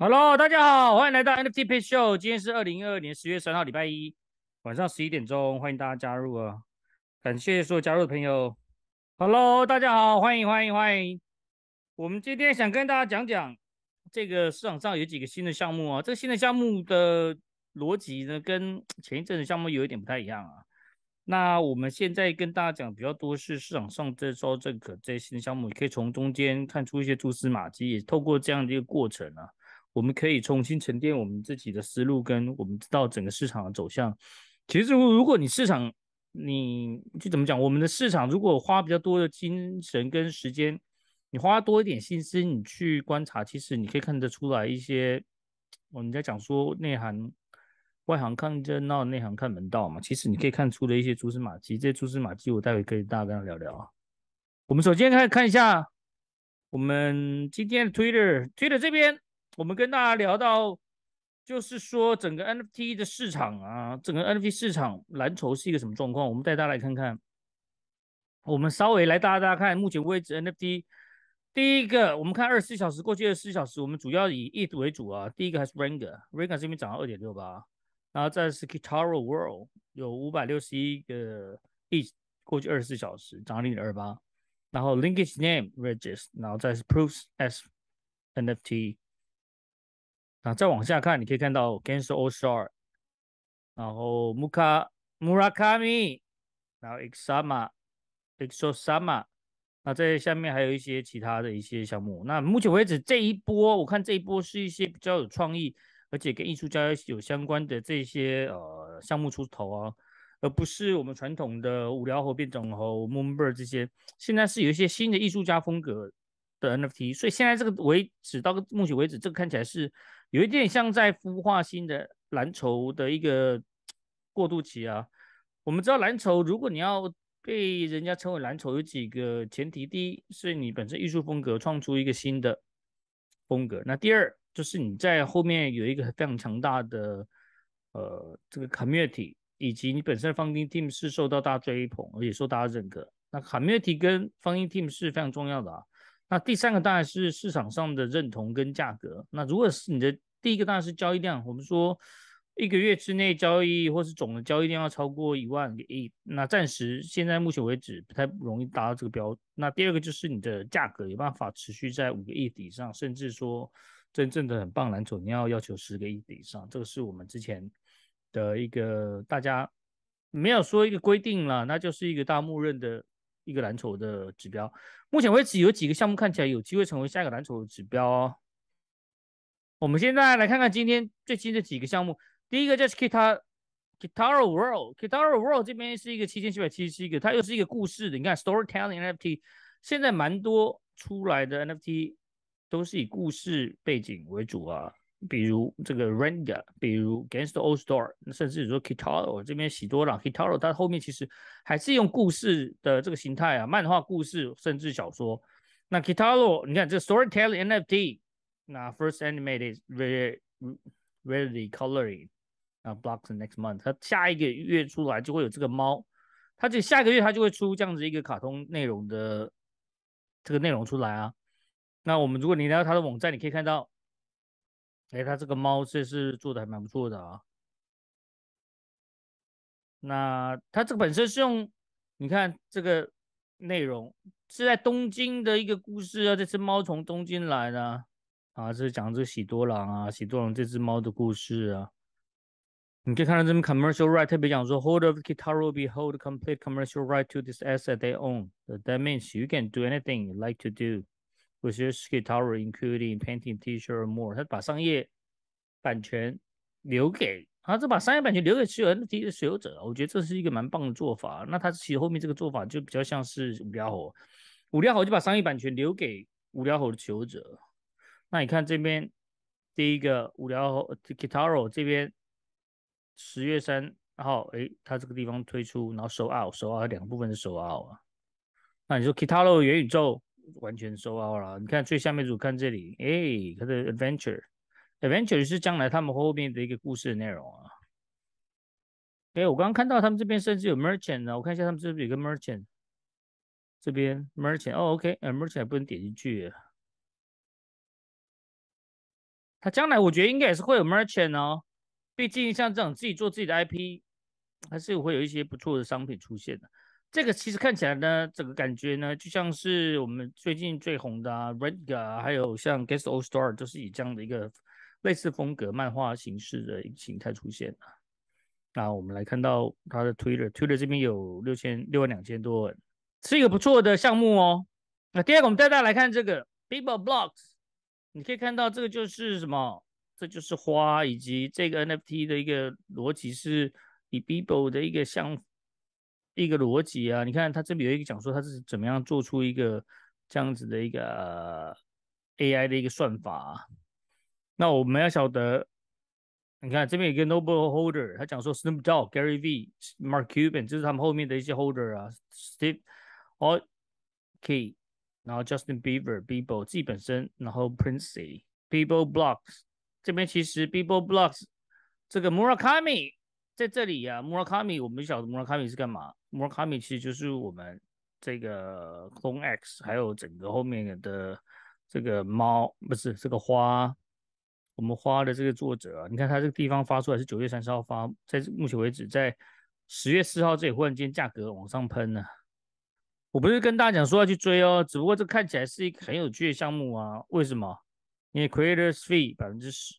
Hello，大家好，欢迎来到 NFT p a t Show。今天是二零二二年十月三号，礼拜一晚上十一点钟，欢迎大家加入啊，感谢所有加入的朋友。Hello，大家好，欢迎欢迎欢迎。我们今天想跟大家讲讲这个市场上有几个新的项目啊，这个新的项目的逻辑呢，跟前一阵的项目有一点不太一样啊。那我们现在跟大家讲比较多是市场上这周这个这些新的项目，可以从中间看出一些蛛丝马迹，也透过这样的一个过程啊。我们可以重新沉淀我们自己的思路，跟我们知道整个市场的走向。其实，如如果你市场，你就怎么讲？我们的市场，如果花比较多的精神跟时间，你花多一点心思，你去观察，其实你可以看得出来一些。我们在讲说内行外行看热闹，内行看门道嘛。其实你可以看出的一些蛛丝马迹，这些蛛丝马迹我待会可以大家跟他聊聊啊。我们首先看看一下我们今天的 Twitter，Twitter 这边。我们跟大家聊到，就是说整个 NFT 的市场啊，整个 NFT 市场蓝筹是一个什么状况？我们带大家来看看，我们稍微来带大家看目前为止 NFT。第一个，我们看二十四小时，过去二十四小时，我们主要以 ETH 为主啊。第一个还是 Ranger，Ranger 这边涨到二点六八，然后再是 k i t a r o World 有五百六十一个 ETH，过去二十四小时涨零点二八，然后 Linkage Name Regist，然后再是 Proofs s NFT。那再往下看，你可以看到 g a n s h o o s a r 然后 Muka Murakami，然后 Exama Exo-sama，那在下面还有一些其他的一些项目。那目前为止，这一波我看这一波是一些比较有创意，而且跟艺术家有相关的这些呃项目出头啊，而不是我们传统的无聊和变种和 Moonber 这些。现在是有一些新的艺术家风格的 NFT，所以现在这个为止到目前为止，这个看起来是。有一点像在孵化新的蓝筹的一个过渡期啊。我们知道蓝筹，如果你要被人家称为蓝筹，有几个前提：第一是你本身艺术风格创出一个新的风格；那第二就是你在后面有一个非常强大的呃这个 community，以及你本身的 founding team 是受到大家追捧，而且受大家认可。那 community 跟 founding team 是非常重要的啊。那第三个当然是市场上的认同跟价格。那如果是你的第一个当然是交易量，我们说一个月之内交易或是总的交易量要超过一万个亿。那暂时现在目前为止不太容易达到这个标。那第二个就是你的价格有办法持续在五个亿以上，甚至说真正的很棒蓝筹，你要要求十个亿以上。这个是我们之前的一个大家没有说一个规定啦，那就是一个大默认的。一个蓝筹的指标，目前为止有几个项目看起来有机会成为下一个蓝筹指标。我们现在来看看今天最新的几个项目，第一个叫 Kita Kitaro World，Kitaro World 这边是一个七千七百七十七个，它又是一个故事的，你看 Storytelling NFT，现在蛮多出来的 NFT 都是以故事背景为主啊。比如这个 r e n g a 比如 Against Old Store，甚至说 Kitaro 这边许多了 Kitaro，它后面其实还是用故事的这个形态啊，漫画故事甚至小说。那 Kitaro，你看这 Storytelling NFT，那 First Animated Re-Really Coloring 啊，Blocks Next Month，它下一个月出来就会有这个猫，它这下一个月它就会出这样子一个卡通内容的这个内容出来啊。那我们如果你来到它的网站，你可以看到。哎，它这个猫这是做的还蛮不错的啊。那它这个本身是用，你看这个内容是在东京的一个故事啊，这只猫从东京来的啊，这是讲这个喜多郎啊，喜多郎这只猫的故事啊。你可以看到这边 commercial right 特别讲说，hold of c i t a r o b h hold complete commercial right to this asset they own. That means you can do anything you like to do. with 我 s 得 h i t a r including painting T-shirt more，他把商业版权留给，他把商业版权留给持有的持有者，我觉得这是一个蛮棒的做法。那他其实后面这个做法就比较像是无聊猴，无聊猴就把商业版权留给无聊猴的持有者。那你看这边第一个无聊 Kitaro 这边十月三号，诶，他这个地方推出，然后 h out h out 两个部分是 h out 啊。那你说 Kitaro 元宇宙？完全收好了，你看最下面组看这里，哎，它的 adventure，adventure 是将来他们后面的一个故事的内容啊。哎，我刚刚看到他们这边甚至有 merchant 啊，我看一下他们这边有个 merchant，这边 merchant，哦，OK，哎，merchant 还不能点进去。他将来我觉得应该也是会有 merchant 哦，毕竟像这种自己做自己的 IP，还是会有一些不错的商品出现的。这个其实看起来呢，整个感觉呢，就像是我们最近最红的 r e d g a 还有像 Guess Old Star，都是以这样的一个类似风格漫画形式的一个形态出现的。那我们来看到它的 Twitter，Twitter 这边有六千六万两千多，是一个不错的项目哦。那第二个，我们带大家来看这个 People Blocks，你可以看到这个就是什么，这就是花以及这个 NFT 的一个逻辑是以 People 的一个相。一个逻辑啊，你看他这里有一个讲说他是怎么样做出一个这样子的一个呃 AI 的一个算法。那我们要晓得，你看这边有一个 Nobel Holder，他讲说 Snoop Dogg、Gary V、Mark Cuban，这是他们后面的一些 Holder 啊。Steve，Okey，然后 Justin Bieber、Bebo 自己本身，然后 Princey、Bebo Blocks，这边其实 Bebo Blocks 这个 Murakami。在这里呀，Murakami，我们晓得 Murakami 是干嘛？Murakami 其实就是我们这个 Clone X，还有整个后面的这个猫，不是这个花，我们花的这个作者。你看他这个地方发出来是九月三十号发，在目前为止，在十月四号这里忽然间价格往上喷呢。我不是跟大家讲说要去追哦，只不过这看起来是一个很有趣的项目啊。为什么？因为 Creator's Fee 百分之十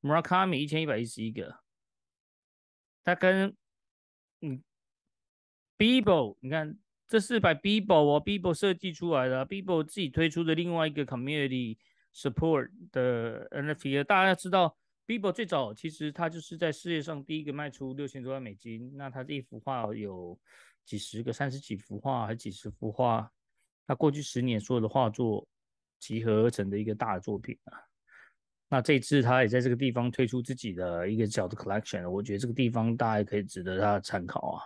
，Murakami 一千一百一十一个。他跟嗯，Bibo，你看这是把 Bibo 哦，Bibo 设计出来的，Bibo 自己推出的另外一个 Community Support 的 NFT。大家知道，Bibo 最早其实它就是在世界上第一个卖出六千多万美金。那它这一幅画有几十个、三十几幅画，还是几十幅画？它过去十年所有的画作集合而成的一个大作品啊。那这次他也在这个地方推出自己的一个小的 collection，我觉得这个地方大家可以值得他参考啊。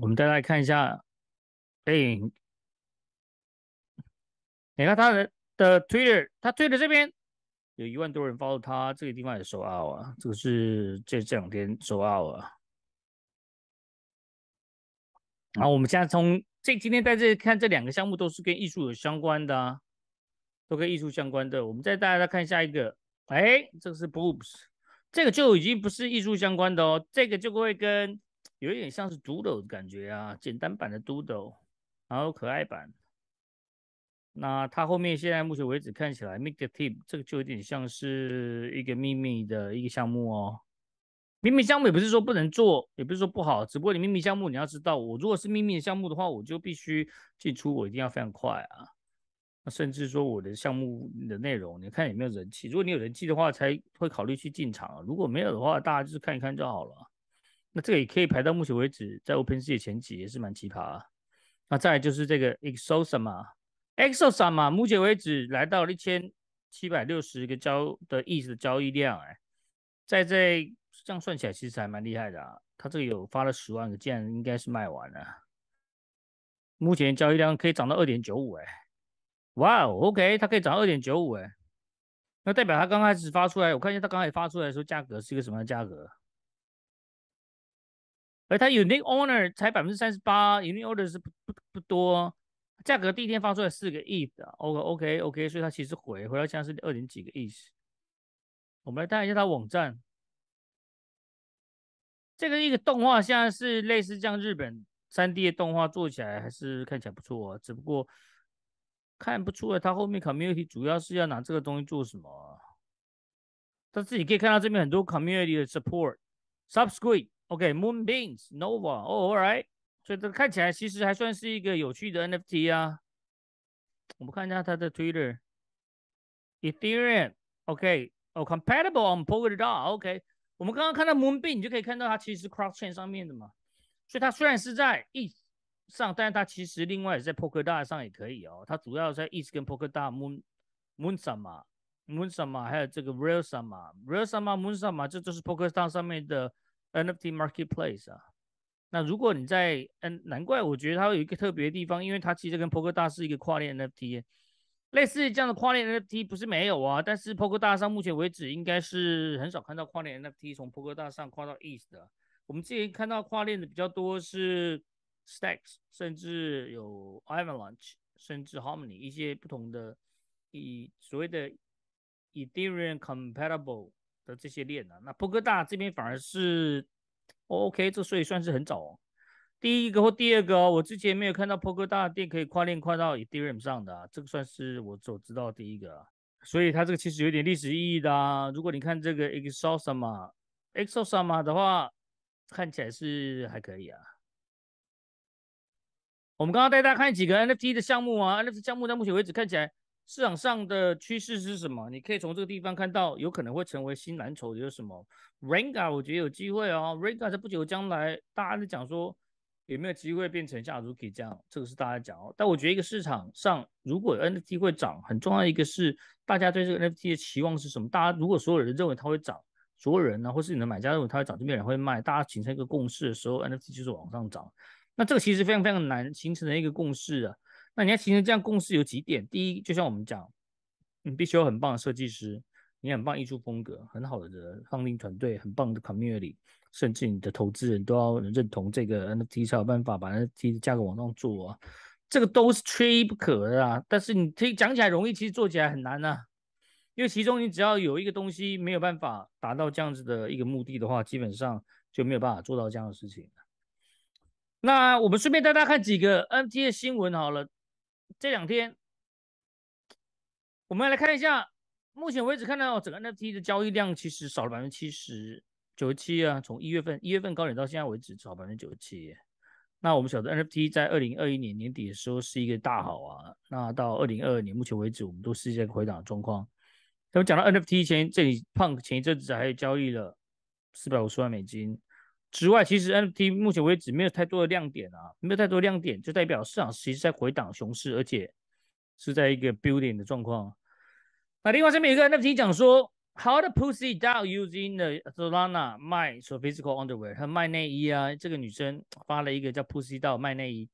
我们再来看一下，哎，你看他的的 Twitter，他推的这边有一万多人 follow 他，这个地方也收 out 啊，这个是这这两天收 out 啊。然后我们现在从这今天在这看这两个项目都是跟艺术有相关的。都跟艺术相关的，我们再大家看下一个，哎，这个是 boobs，这个就已经不是艺术相关的哦，这个就会跟有一点像是 doodle 感觉啊，简单版的 doodle，然有可爱版。那它后面现在目前为止看起来 m k e t e p 这个就有点像是一个秘密的一个项目哦。秘密项目也不是说不能做，也不是说不好，只不过你秘密项目你要知道，我如果是秘密的项目的话，我就必须进出我一定要非常快啊。那甚至说我的项目的内容，你看有没有人气？如果你有人气的话，才会考虑去进场；如果没有的话，大家就是看一看就好了。那这个也可以排到目前为止在 OpenSea 前几，也是蛮奇葩啊。那再来就是这个 Exosma，Exosma 目前为止来到了一千七百六十个交的意思的交易量哎，在这这样算起来其实还蛮厉害的啊。他这个有发了十万个件，应该是卖完了。目前交易量可以涨到二点九五哎。哇哦，OK，它可以涨二点九五哎，那代表它刚开始发出来，我看一下它刚开始发出来的时候价格是一个什么样的价格？而它 Unit Owner 才百分之三十八，Unit o r d e r 是不不不多，价格第一天发出来四个亿的，OK OK OK，所以它其实回回到现在是二点几个亿。我们来看一下它网站，这个一个动画像是类似像日本三 D 的动画做起来还是看起来不错，只不过。看不出来，他后面 community 主要是要拿这个东西做什么？他自己可以看到这边很多 community 的 support, subscribe, OK, Moon Beans, Nova, all right. 所以这看起来其实还算是一个有趣的 NFT 啊。我们看一下他的 Twitter, Ethereum, OK, oh compatible on p o l y d o n OK. 我们刚刚看到 Moon b e a n 你就可以看到它其实是 cross chain 上面的嘛。所以它虽然是在 E。上，但是它其实另外也在 Poker 大上也可以哦。它主要在 East 跟 Poker 大 Moon、Moonsa、m Moonsa、m 还有这个 r e a l s u m e r e a l s u m Moonsa、m 这都是 Poker 大上面的 NFT Marketplace 啊。那如果你在……嗯，难怪我觉得它有一个特别的地方，因为它其实跟 Poker 大是一个跨链 NFT。类似这样的跨链 NFT 不是没有啊，但是 Poker 大上目前为止应该是很少看到跨链 NFT 从 Poker 大上跨到 East。我们之前看到跨链的比较多是。Stacks，甚至有 Avalanche，甚至 Harmony，一些不同的以所谓的 Ethereum compatible 的这些链呢？那波哥大这边反而是 OK，这所以算是很早，哦。第一个或第二个，我之前没有看到波哥大店可以跨链跨到 Ethereum 上的，这个算是我所知道第一个，啊。所以它这个其实有点历史意义的啊。如果你看这个 Exosama，Exosama 的话，看起来是还可以啊。我们刚刚带大家看几个 NFT 的项目啊，NFT 项目到目前为止看起来市场上的趋势是什么？你可以从这个地方看到，有可能会成为新蓝筹，就是什么 r a n g a 我觉得有机会哦 r a n g a 在不久将来，大家在讲说有没有机会变成像 Rookie 这样，这个是大家讲哦。但我觉得一个市场上，如果 NFT 会涨，很重要一个，是大家对这个 NFT 的期望是什么？大家如果所有人认为它会涨，所有人呢，或是你的买家认为它会涨，就没有人会卖，大家形成一个共识的时候，NFT 就是往上涨。那这个其实非常非常难形成的一个共识啊。那你要形成这样共识有几点：第一，就像我们讲，你必须有很棒的设计师，你很棒艺术风格，很好的放映团队，很棒的 c o m m u n i t y 甚至你的投资人都要认同这个 NFT 才有办法把 NFT 价格往上做。啊。这个都是缺一不可的。但是你听讲起来容易，其实做起来很难啊。因为其中你只要有一个东西没有办法达到这样子的一个目的的话，基本上就没有办法做到这样的事情。那我们顺便带大家看几个 NFT 的新闻好了。这两天，我们来看一下，目前为止看到整个 NFT 的交易量其实少了百分之七十九十七啊。从一月份一月份高点到现在为止，少百分之九十七。那我们晓得 NFT 在二零二一年年底的时候是一个大好啊，那到二零二二年目前为止，我们都是一个回档状况。那么讲到 NFT 前这里 Punk 前一阵子还有交易了四百五十万美金。之外，其实 NFT 目前为止没有太多的亮点啊，没有太多亮点，就代表市场其实在回档熊市，而且是在一个 building 的状况。那另外上面有个 NFT 讲说，How the Pussy d o g Using the Solana 卖 So Physical Underwear，他卖内衣啊，这个女生发了一个叫 Pussy d o g 卖内衣。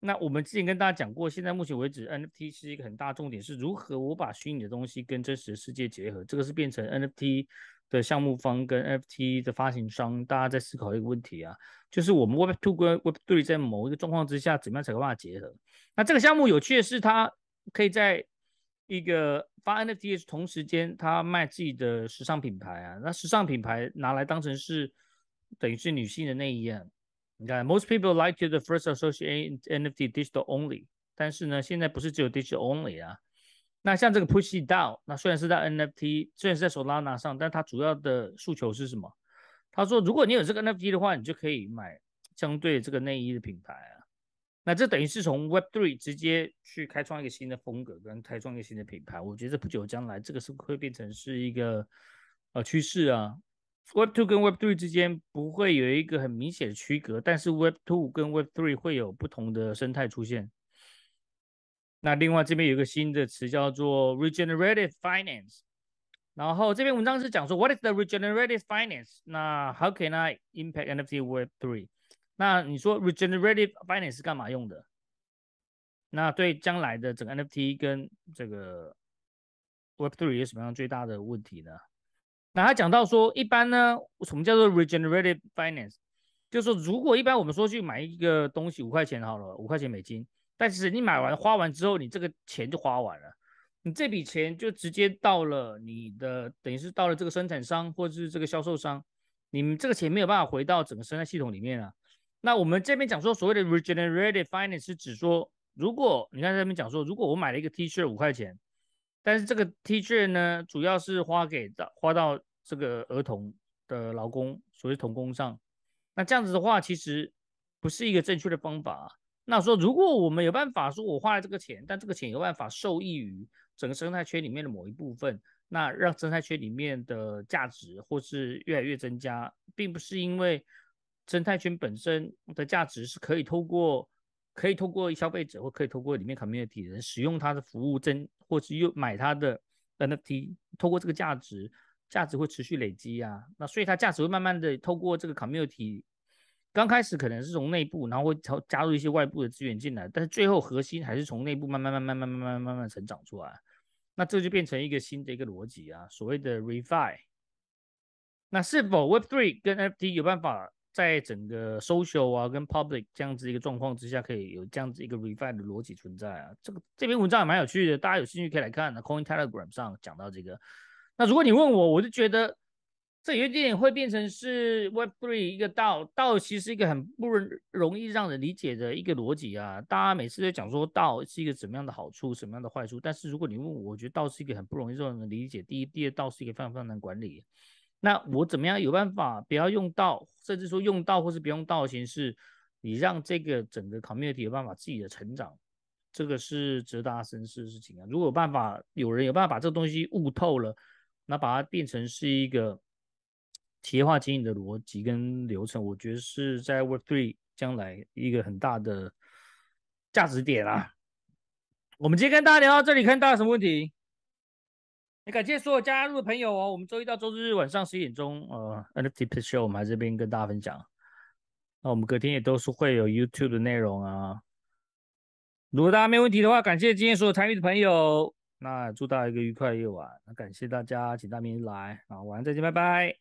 那我们之前跟大家讲过，现在目前为止，NFT 是一个很大重点，是如何我把虚拟的东西跟真实的世界结合，这个是变成 NFT 的项目方跟 n FT 的发行商，大家在思考一个问题啊，就是我们 Web Two 跟 Web Three 在某一个状况之下，怎么样才可把它结合？那这个项目有趣的是，它可以在一个发 NFT 的同时间，它卖自己的时尚品牌啊，那时尚品牌拿来当成是等于是女性的内衣。啊，你看，most people like to the first associate NFT digital only。但是呢，现在不是只有 digital only 啊。那像这个 p u s h it Dow，n 那虽然是在 NFT，虽然是在 a 拉拿上，但它主要的诉求是什么？他说，如果你有这个 NFT 的话，你就可以买相对这个内衣的品牌啊。那这等于是从 Web3 直接去开创一个新的风格，跟开创一个新的品牌。我觉得不久将来，这个是会变成是一个呃趋势啊。Web two 跟 Web three 之间不会有一个很明显的区隔，但是 Web two 跟 Web three 会有不同的生态出现。那另外这边有个新的词叫做 regenerative finance，然后这篇文章是讲说 what is the regenerative finance？那 how can I impact NFT Web three？那你说 regenerative finance 是干嘛用的？那对将来的整个 NFT 跟这个 Web three 有什么样最大的问题呢？那他讲到说，一般呢，什么叫做 r e g e n e r a t i v e finance？就是说，如果一般我们说去买一个东西五块钱好了，五块钱美金，但是你买完花完之后，你这个钱就花完了，你这笔钱就直接到了你的，等于是到了这个生产商或者是这个销售商，你们这个钱没有办法回到整个生态系统里面了。那我们这边讲说，所谓的 r e g e n e r a t i v e finance 是指说，如果你看这边讲说，如果我买了一个 T 恤五块钱，但是这个 T 恤呢，主要是花给花到这个儿童的劳工，所谓童工上，那这样子的话，其实不是一个正确的方法。那说，如果我们有办法，说我花了这个钱，但这个钱有办法受益于整个生态圈里面的某一部分，那让生态圈里面的价值或是越来越增加，并不是因为生态圈本身的价值是可以通过，可以透过消费者或可以透过里面 community 人使用他的服务增，或是又买他的 NFT，透过这个价值。价值会持续累积啊，那所以它价值会慢慢的透过这个 community，刚开始可能是从内部，然后会加入一些外部的资源进来，但是最后核心还是从内部慢慢慢慢慢慢慢慢慢慢成长出来，那这就变成一个新的一个逻辑啊，所谓的 refine。那是否 Web3 跟 f t 有办法在整个 social 啊跟 public 这样子一个状况之下，可以有这样子一个 refine 的逻辑存在啊？这个这篇文章也蛮有趣的，大家有兴趣可以来看。那 Coin Telegram 上讲到这个。那如果你问我，我就觉得这有一点点会变成是 Web Three 一个道道，其实是一个很不容易让人理解的一个逻辑啊。大家每次都讲说道是一个什么样的好处，什么样的坏处。但是如果你问我，我觉得道是一个很不容易让人理解。第一，第二，道是一个非常非常难管理。那我怎么样有办法不要用道，甚至说用道或是不用道的形式，你让这个整个 community 有办法自己的成长，这个是值得大家深思的事情啊。如果办法有人有办法把这个东西悟透了。那把它变成是一个企业化经营的逻辑跟流程，我觉得是在 Work Three 将来一个很大的价值点啦。我们今天跟大家聊到这里，看到什么问题？也感谢所有加入的朋友哦。我们周一到周日晚上十点钟，呃，NFT Show 我们还这边跟大家分享。那我们隔天也都是会有 YouTube 的内容啊。如果大家没有问题的话，感谢今天所有参与的朋友。那祝大家一个愉快的夜晚，那感谢大家，请大明来啊，晚上再见，拜拜。